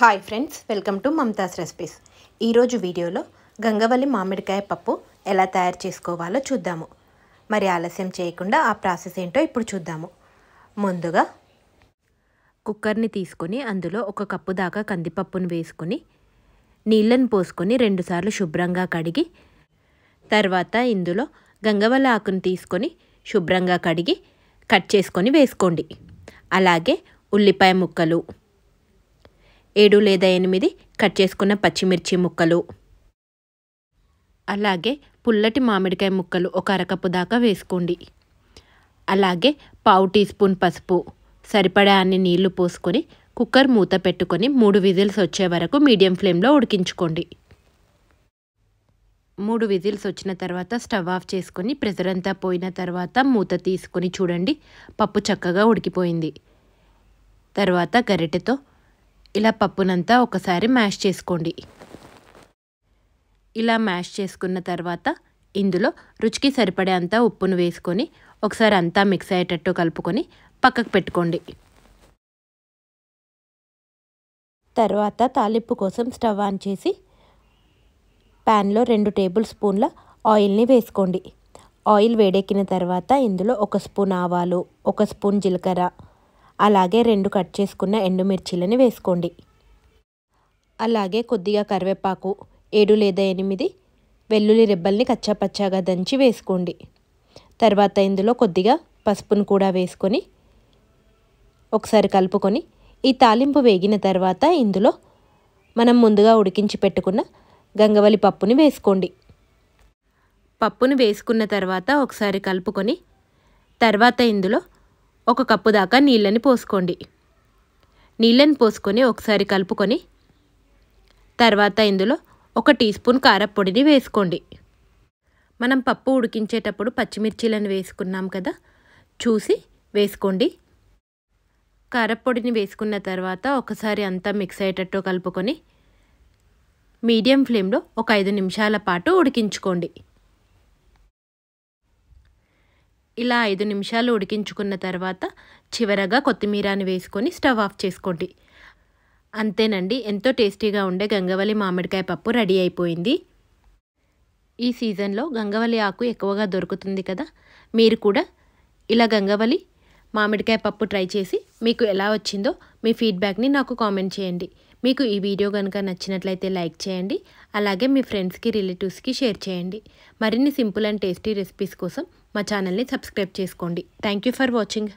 hi friends welcome to Mamata's recipes ఈరోజు వీడియోలో గంగవల్లి మామిడికాయ పప్పు ఎలా తయారు చేసుకోవాలో చూద్దాము మరి ఆలస్యం చేయకుండా ఆ ప్రాసెస్ ఏంటో ఇప్పుడు చూద్దాము ముందుగా కుక్కర్ని తీసుకొని అందులో ఒక కప్పు దాకా కందిపప్పును వేసుకొని నీళ్ళను పోసుకొని రెండుసార్లు శుభ్రంగా కడిగి తర్వాత ఇందులో గంగవల్లి ఆకును తీసుకొని శుభ్రంగా కడిగి కట్ చేసుకొని వేసుకోండి అలాగే ఉల్లిపాయ ముక్కలు ఏడు లేదా ఎనిమిది కట్ చేసుకున్న పచ్చిమిర్చి ముక్కలు అలాగే పుల్లటి మామిడికాయ ముక్కలు ఒక అరకప్పు దాకా వేసుకోండి అలాగే పావు టీ స్పూన్ పసుపు సరిపడా అన్ని నీళ్లు పోసుకొని కుక్కర్ మూత పెట్టుకొని మూడు విజిల్స్ వచ్చే వరకు మీడియం ఫ్లేమ్లో ఉడికించుకోండి మూడు విజిల్స్ వచ్చిన తర్వాత స్టవ్ ఆఫ్ చేసుకొని ప్రెజర్ అంతా పోయిన తర్వాత మూత తీసుకొని చూడండి పప్పు చక్కగా ఉడికిపోయింది తర్వాత గరిటెతో ఇలా పప్పునంతా ఒకసారి మ్యాష్ చేసుకోండి ఇలా మ్యాష్ చేసుకున్న తర్వాత ఇందులో రుచికి సరిపడే అంతా ఉప్పును వేసుకొని ఒకసారి అంతా మిక్స్ అయ్యేటట్టు కలుపుకొని పక్కకు పెట్టుకోండి తర్వాత తాలింపు కోసం స్టవ్ ఆన్ చేసి ప్యాన్లో రెండు టేబుల్ స్పూన్ల ఆయిల్ని వేసుకోండి ఆయిల్ వేడెక్కిన తర్వాత ఇందులో ఒక స్పూన్ ఆవాలు ఒక స్పూన్ జీలకర్ర అలాగే రెండు కట్ చేసుకున్న ఎండుమిర్చీలని వేసుకోండి అలాగే కొద్దిగా కరివేపాకు ఏడు లేదా ఎనిమిది వెల్లుల్లి రెబ్బల్ని కచ్చాపచ్చాగా దంచి వేసుకోండి తర్వాత ఇందులో కొద్దిగా పసుపును కూడా వేసుకొని ఒకసారి కలుపుకొని ఈ తాలింపు వేగిన తర్వాత ఇందులో మనం ముందుగా ఉడికించి పెట్టుకున్న గంగవలి పప్పుని వేసుకోండి పప్పును వేసుకున్న తర్వాత ఒకసారి కలుపుకొని తర్వాత ఇందులో ఒక కప్పు దాకా నీళ్ళని పోసుకోండి నీళ్ళని పోసుకొని ఒకసారి కలుపుకొని తర్వాత ఇందులో ఒక టీ స్పూన్ కారపొడిని వేసుకోండి మనం పప్పు ఉడికించేటప్పుడు పచ్చిమిర్చీలను వేసుకున్నాం కదా చూసి వేసుకోండి కారపొడిని వేసుకున్న తర్వాత ఒకసారి అంతా మిక్స్ అయ్యేటట్టు కలుపుకొని మీడియం ఫ్లేమ్లో ఒక ఐదు నిమిషాల పాటు ఉడికించుకోండి ఇలా ఐదు నిమిషాలు ఉడికించుకున్న తర్వాత చివరగా కొత్తిమీరని వేసుకొని స్టవ్ ఆఫ్ చేసుకోండి అంతేనండి ఎంతో టేస్టీగా ఉండే గంగవల్లి మామిడికాయ పప్పు రెడీ అయిపోయింది ఈ సీజన్లో గంగవల్లి ఆకు ఎక్కువగా దొరుకుతుంది కదా మీరు కూడా ఇలా గంగవల్లి మామిడికాయ పప్పు ట్రై చేసి మీకు ఎలా వచ్చిందో మీ ఫీడ్బ్యాక్ని నాకు కామెంట్ చేయండి మీకు ఈ వీడియో కనుక నచ్చినట్లయితే లైక్ చేయండి అలాగే మీ ఫ్రెండ్స్కి రిలేటివ్స్కి షేర్ చేయండి మరిన్ని సింపుల్ అండ్ టేస్టీ రెసిపీస్ కోసం మా ఛానల్ని సబ్స్క్రైబ్ చేసుకోండి థ్యాంక్ ఫర్ వాచింగ్